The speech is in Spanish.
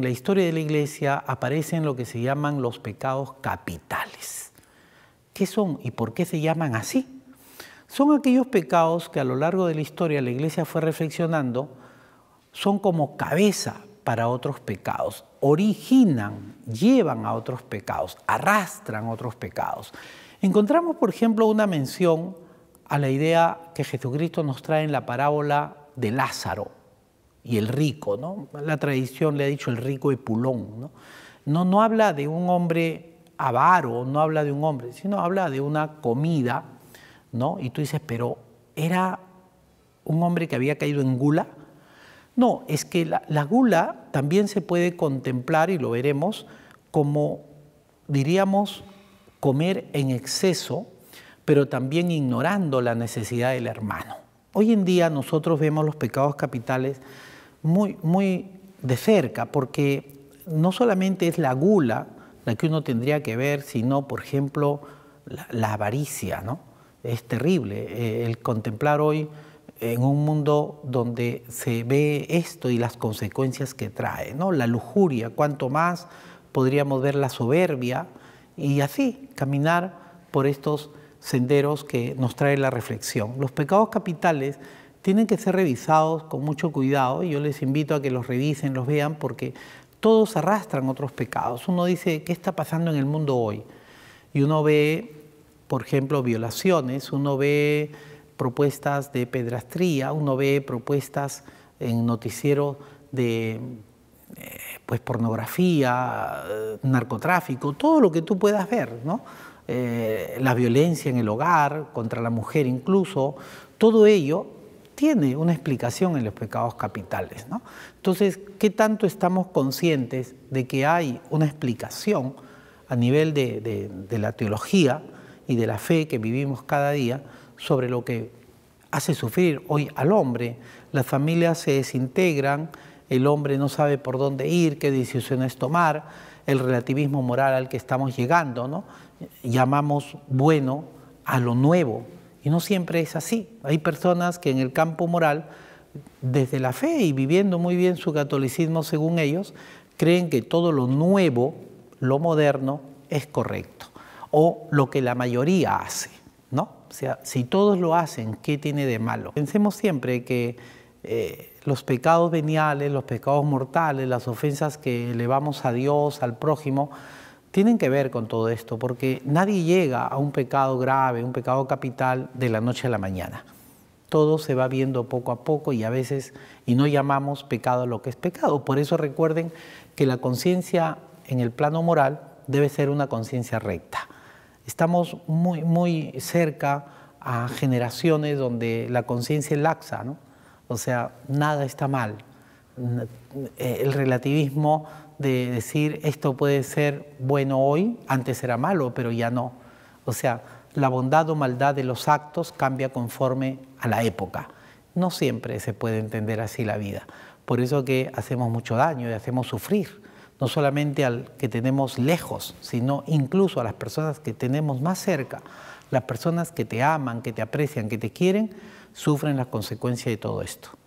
en la historia de la iglesia aparecen lo que se llaman los pecados capitales. ¿Qué son y por qué se llaman así? Son aquellos pecados que a lo largo de la historia la iglesia fue reflexionando, son como cabeza para otros pecados, originan, llevan a otros pecados, arrastran otros pecados. Encontramos, por ejemplo, una mención a la idea que Jesucristo nos trae en la parábola de Lázaro, y el rico, ¿no? La tradición le ha dicho el rico y pulón, No, no habla de un hombre avaro, no habla de un hombre, sino habla de una comida, ¿no? Y tú dices, pero era un hombre que había caído en gula. No, es que la gula también se puede contemplar, y lo veremos, como, diríamos, comer en exceso, pero también ignorando la necesidad del hermano. Hoy en día nosotros vemos los pecados capitales muy, muy de cerca, porque no solamente es la gula la que uno tendría que ver, sino, por ejemplo, la, avaricia, ¿no? Es terrible eh, el contemplar hoy en un mundo donde se ve esto y las consecuencias que trae, ¿no? La lujuria, cuanto más podríamos ver la soberbia y así caminar por estos senderos que nos trae la reflexión. Los pecados capitales tienen que ser revisados con mucho cuidado y yo les invito a que los revisen, los vean, porque todos arrastran otros pecados. Uno dice, ¿qué está pasando en el mundo hoy? Y uno ve, por ejemplo, violaciones, uno ve propuestas de pedrastría, uno ve propuestas en noticiero de eh, pues pornografía, narcotráfico, todo lo que tú puedas ver, ¿no? Eh, la violencia en el hogar, contra la mujer incluso, todo ello tiene una explicación en los pecados capitales. ¿no? Entonces, ¿qué tanto estamos conscientes de que hay una explicación a nivel de, de, de la teología y de la fe que vivimos cada día sobre lo que hace sufrir hoy al hombre? Las familias se desintegran, el hombre no sabe por dónde ir, qué decisiones tomar, el relativismo moral al que estamos llegando, ¿no? Llamamos bueno a lo nuevo y no siempre es así. Hay personas que en el campo moral, desde la fe y viviendo muy bien su catolicismo según ellos, creen que todo lo nuevo, lo moderno, es correcto o lo que la mayoría hace, ¿no? O sea, si todos lo hacen, ¿qué tiene de malo? Pensemos siempre que eh, los pecados veniales, los pecados mortales, las ofensas que elevamos a Dios, al prójimo, tienen que ver con todo esto, porque nadie llega a un pecado grave, un pecado capital de la noche a la mañana. Todo se va viendo poco a poco y a veces, y no llamamos pecado lo que es pecado. Por eso recuerden que la conciencia en el plano moral debe ser una conciencia recta. Estamos muy, muy cerca a generaciones donde la conciencia laxa, ¿no? O sea, nada está mal. Eh, el relativismo de decir esto puede ser bueno hoy, antes era malo, pero ya no. O sea, la bondad o maldad de los actos cambia conforme a la época. No siempre se puede entender así la vida. Por eso que hacemos mucho daño y hacemos sufrir, no solamente al que tenemos lejos, sino incluso a las personas que tenemos más cerca, las personas que te aman, que te aprecian, que te quieren, sufren las consecuencias de todo esto.